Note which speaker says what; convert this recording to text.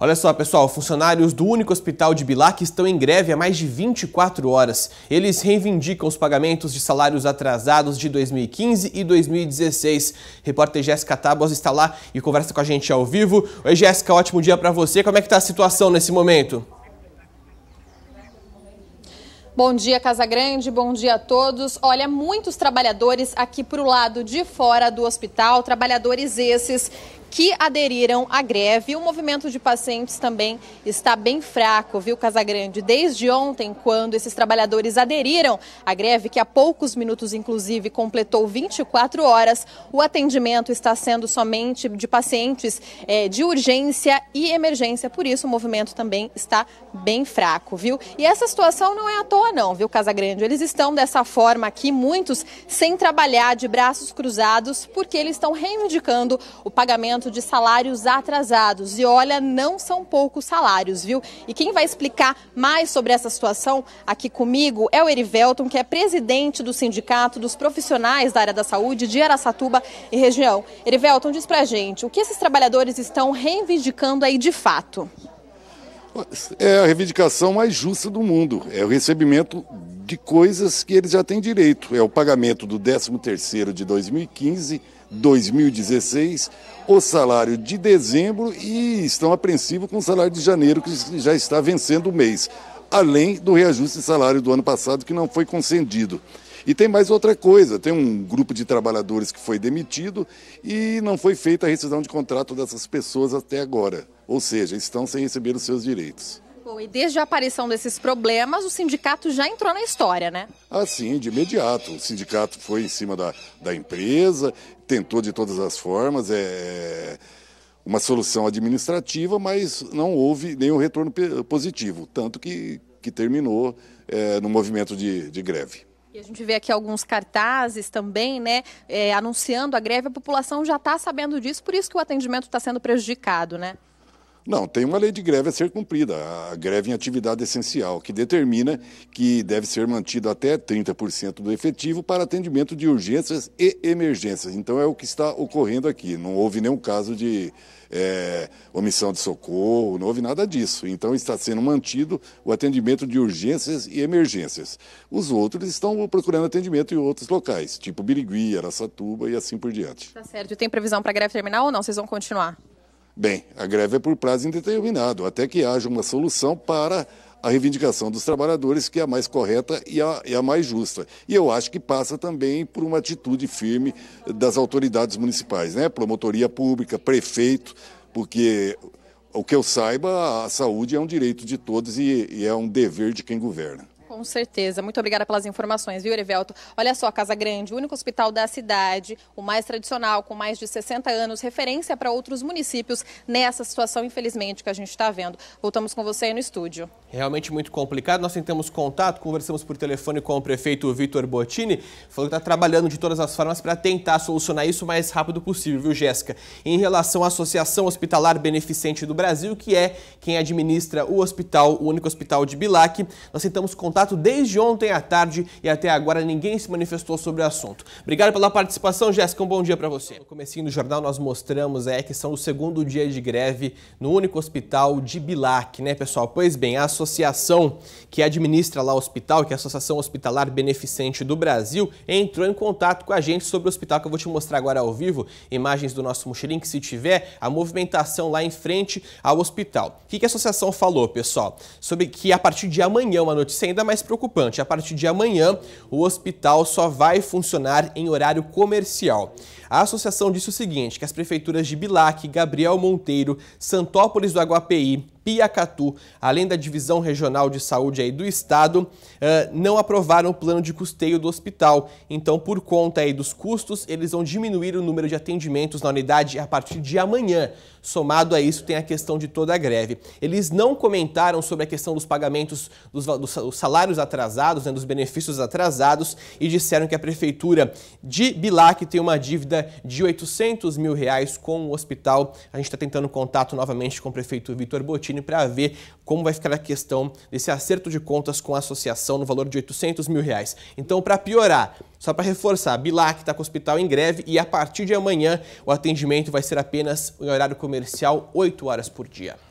Speaker 1: Olha só, pessoal, funcionários do único hospital de Bilac estão em greve há mais de 24 horas. Eles reivindicam os pagamentos de salários atrasados de 2015 e 2016. Repórter Jéssica Tábuas está lá e conversa com a gente ao vivo. Oi, Jéssica, ótimo dia para você. Como é que está a situação nesse momento?
Speaker 2: Bom dia, Casa Grande, bom dia a todos. Olha, muitos trabalhadores aqui para o lado de fora do hospital, trabalhadores esses que aderiram à greve. O movimento de pacientes também está bem fraco, viu, Casagrande? Desde ontem, quando esses trabalhadores aderiram à greve, que há poucos minutos, inclusive, completou 24 horas, o atendimento está sendo somente de pacientes é, de urgência e emergência. Por isso, o movimento também está bem fraco, viu? E essa situação não é à toa, não, viu, Casagrande? Eles estão dessa forma aqui, muitos sem trabalhar, de braços cruzados, porque eles estão reivindicando o pagamento pagamento de salários atrasados. E olha, não são poucos salários, viu? E quem vai explicar mais sobre essa situação aqui comigo é o Erivelton, que é presidente do Sindicato dos Profissionais da Área da Saúde de Aracatuba e região. Erivelton, diz pra gente, o que esses trabalhadores estão reivindicando aí de fato?
Speaker 3: É a reivindicação mais justa do mundo, é o recebimento de coisas que eles já têm direito. É o pagamento do 13º de 2015, 2016, o salário de dezembro e estão apreensivos com o salário de janeiro que já está vencendo o mês, além do reajuste de salário do ano passado que não foi concedido. E tem mais outra coisa: tem um grupo de trabalhadores que foi demitido e não foi feita a rescisão de contrato dessas pessoas até agora. Ou seja, estão sem receber os seus direitos.
Speaker 2: Bom, e desde a aparição desses problemas, o sindicato já entrou na história, né?
Speaker 3: Ah, sim, de imediato. O sindicato foi em cima da, da empresa, tentou de todas as formas. É, é uma solução administrativa, mas não houve nenhum retorno positivo, tanto que, que terminou é, no movimento de, de greve.
Speaker 2: E a gente vê aqui alguns cartazes também, né, é, anunciando a greve. A população já está sabendo disso, por isso que o atendimento está sendo prejudicado, né?
Speaker 3: Não, tem uma lei de greve a ser cumprida, a greve em atividade essencial, que determina que deve ser mantido até 30% do efetivo para atendimento de urgências e emergências. Então é o que está ocorrendo aqui. Não houve nenhum caso de é, omissão de socorro, não houve nada disso. Então está sendo mantido o atendimento de urgências e emergências. Os outros estão procurando atendimento em outros locais, tipo Birigui, Araçatuba e assim por diante.
Speaker 2: Tá certo. E tem previsão para a greve terminar ou não? Vocês vão continuar?
Speaker 3: Bem, a greve é por prazo indeterminado, até que haja uma solução para a reivindicação dos trabalhadores, que é a mais correta e a, e a, mais justa. E eu acho que passa também por uma atitude firme das autoridades municipais, né? Promotoria pública, prefeito, porque o que eu saiba, a saúde é um direito de todos e, e é um dever de quem governa.
Speaker 2: Com certeza. Muito obrigada pelas informações, viu, Erivelto? Olha só, Casa Grande, o único hospital da cidade, o mais tradicional, com mais de 60 anos, referência para outros municípios nessa situação, infelizmente, que a gente está vendo. Voltamos com você aí no estúdio.
Speaker 1: Realmente muito complicado. Nós tentamos contato, conversamos por telefone com o prefeito Vitor Bottini, falou que está trabalhando de todas as formas para tentar solucionar isso o mais rápido possível, viu, Jéssica? Em relação à Associação Hospitalar Beneficente do Brasil, que é quem administra o hospital, o único hospital de Bilac, nós tentamos contato desde ontem à tarde e até agora ninguém se manifestou sobre o assunto. Obrigado pela participação, Jéssica. Um bom dia para você. No comecinho do jornal nós mostramos é que são o segundo dia de greve no único hospital de Bilac, né, pessoal? Pois bem, a associação que administra lá o hospital, que é a Associação Hospitalar Beneficente do Brasil, entrou em contato com a gente sobre o hospital que eu vou te mostrar agora ao vivo, imagens do nosso mochilim, que se tiver a movimentação lá em frente ao hospital. O que a associação falou, pessoal? Sobre que a partir de amanhã uma notícia ainda mais mais preocupante. A partir de amanhã, o hospital só vai funcionar em horário comercial. A associação disse o seguinte, que as prefeituras de Bilac, Gabriel Monteiro, Santópolis do Aguapeí, Piacatu, além da divisão regional de saúde aí do estado, eh, não aprovaram o plano de custeio do hospital. Então, por conta aí dos custos, eles vão diminuir o número de atendimentos na unidade a partir de amanhã. Somado a isso, tem a questão de toda a greve. Eles não comentaram sobre a questão dos pagamentos dos, dos salários atrasados, né, dos benefícios atrasados, e disseram que a prefeitura de Bilac tem uma dívida de 800 mil reais com o hospital. A gente está tentando contato novamente com o prefeito Vitor Botini, para ver como vai ficar a questão desse acerto de contas com a associação no valor de 800 mil reais. Então, para piorar, só para reforçar, Bilac está com o hospital em greve e a partir de amanhã o atendimento vai ser apenas em horário comercial, 8 horas por dia.